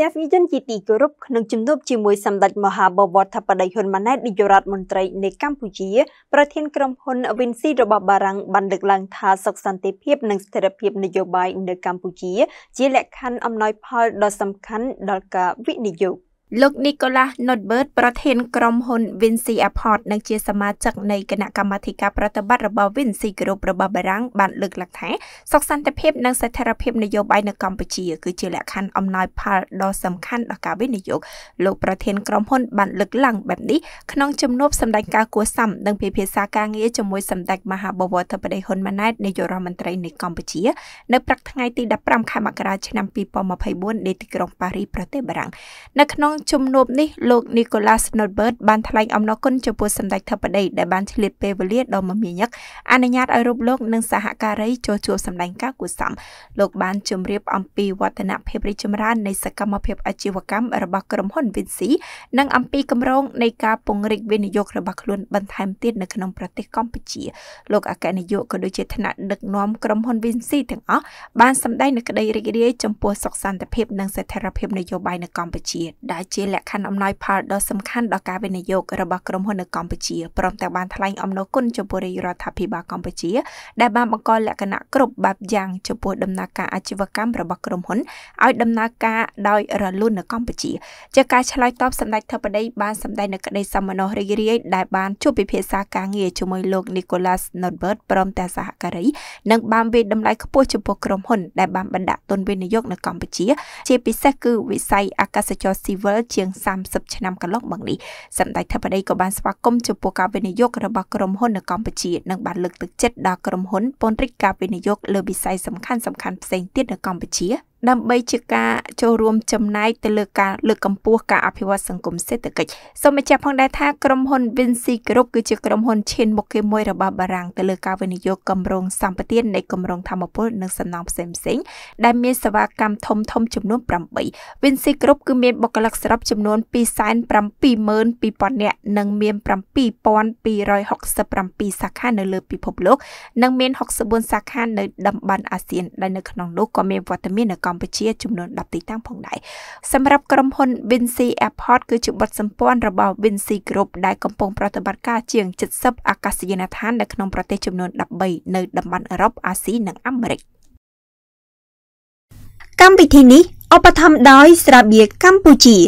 ទស្សនិកជនជាទីគោរពក្នុងជំនួបជាមួយសម្ដេចមហាបវរធិបតីហ៊ុនម៉ាណែតនាយករដ្ឋមន្ត្រីនៃកម្ពុជាប្រធានក្រុមហ៊ុន Vinci របស់បារាំងបានលើកឡើងថាសុខសន្តិភាពនិងស្ថិរភាពនយោបាយនៅកម្ពុជាជាលក្ខខណ្ឌអំណោយផលដ៏សំខាន់ដល់ការវិនិយោគលោក Nicholas Nordberg ប្រធានក្រុមហ៊ុន Vinci Apart និងជាសមាជិកនៃគណៈកម្មាធិការប្រតិបត្តិរបស់ Vinci Group របស់បារាំងបានលើកឡើងថាសុខសន្តិភាពនិងស្ថិរភាពនយោបាយនៅកម្ពុជាគឺជាលក្ខខណ្ឌអំណោយផលដ៏សំខាន់ដល់ការវិនិយោគលោកប្រធានក្រុមហ៊ុនបានលើកឡើងបែបនេះក្នុងជំនួបសម្ដេចកៅគួសាំនិងពិភាក្សាការងារជាមួយសម្ដេចមហាបវរធិបតីហ៊ុនម៉ាណែតនាយករដ្ឋមន្ត្រីនៃកម្ពុជានៅព្រឹកថ្ងៃទី15ខែមករាឆ្នាំ2024នៅទីក្រុងប៉ារីសប្រទេសបារាំងនៅក្នុងជំនួបនេះលោក Nicholas Norbert បានថ្លែងអំណរគុណចំពោះសម្ដេចធិបតី ដែលបានឆ្លៀតពេលវេលាដ៏មមាញឹកអនុញ្ញាតឲ្យរូបលោកនិងសហការីចូលជួបសម្ដែងការគួសមលោកបានជម្រាបអំពីវឌ្ឍនភាពរីកចម្រើននៃសកម្មភាពអាជីវកម្មរបស់ក្រុមហ៊ុន Vinci និងអំពីគម្រោងនៃការពង្រីកវិនិយោគរបស់ខ្លួនបន្ថែមទៀតនៅក្នុងប្រទេសកម្ពុជាលោកអគ្គនាយកក៏ដូចជាថ្នាក់ដឹកនាំក្រុមហ៊ុន Vinci ទាំងអស់បានសម្ដែងនូវក្តីរីករាយចំពោះសុខសន្តិភាពនិងស្ថិរភាពនយោបាយនៅកម្ពុជាដែលជាលក្ខខណ្ឌអំណោយផលដ៏សំខាន់ដល់ការវិនិយោគរបស់ក្រុមហ៊ុននៅកម្ពុជាព្រមទាំងបានថ្លែងអំណរគុណចំពោះរាជរដ្ឋាភិបាលកម្ពុជា ដែលបានបង្កលក្ខណៈគ្រប់បែបយ៉ាងចំពោះដំណើរការអាជីវកម្មរបស់ក្រុមហ៊ុនឲ្យដំណើរការដោយរលូននៅកម្ពុជាជាការឆ្លើយតបសម្ដេចធិបតីបានសម្ដែងនៅក្តីសមណោះរីករាយដែលបានជួបពិភាក្សាការងារជាមួយលោក Nicholas Norbert ព្រមទាំងសហការីនិងបានវិយតម្លៃខ្ពស់ចំពោះក្រុមហ៊ុន ដែលបានបណ្ដាក់ទុនវិនិយោគនៅកម្ពុជា ជាពិសេសគឺវិស័យអាកាសចរស៊ីវិលជាង30ឆ្នាំកន្លងមកនេះសម្ដេចធិបតីក៏បានស្វាគមន៍ចំពោះការវិនិយោគរបស់ក្រុមហ៊ុននៅកម្ពុជានិងបានលើកទឹកចិត្តដល់ក្រុមហ៊ុនពន្រិចការវិនិយោគលើវិស័យសំខាន់ៗផ្សេងទៀតនៅកម្ពុជាដើម្បីជាការចូលរួមចំណែកទៅលើការលើកកម្ពស់ការអភិវឌ្ឍសង្គមសេដ្ឋកិច្ចសូមបញ្ជាក់ផងដែរថាក្រុមហ៊ុន Vinci Group គឺជាក្រុមហ៊ុនឈានមុខគេមួយរបស់បារាំងទៅលើការវិនិយោគគម្រោងសម្បទាននៃគម្រោងធម្មពលនិងសំណង់ផ្សេងៗដែលមានសេវាកម្មធំធំចំនួន8 Vinci Group គឺមានបុគ្គលិកសរុបចំនួន272,000នាក់និងមាន7,267សាខានៅលើពិភពលោកនិងមាន64សាខានៅតំបន់អាស៊ានដែលនៅក្នុងនោះក៏មានវត្តមាននៅកម្ពុជាចំនួន10ទីតាំងផងដែរសម្រាប់ក្រុមហ៊ុន Vinci Airport គឺជាបទសម្ព័ន្ធរបស់ Vinci Group ដែលកំពុងប្រតិបត្តិការជាង70អាកាសយានដ្ឋាននៅក្នុងប្រទេសចំនួន13នៅតំបន់អឺរ៉ុបអាស៊ីនិងអាមេរិកកម្មវិធីនេះឧបត្ថម្ភដោយស្រាបៀរកម្ពុជា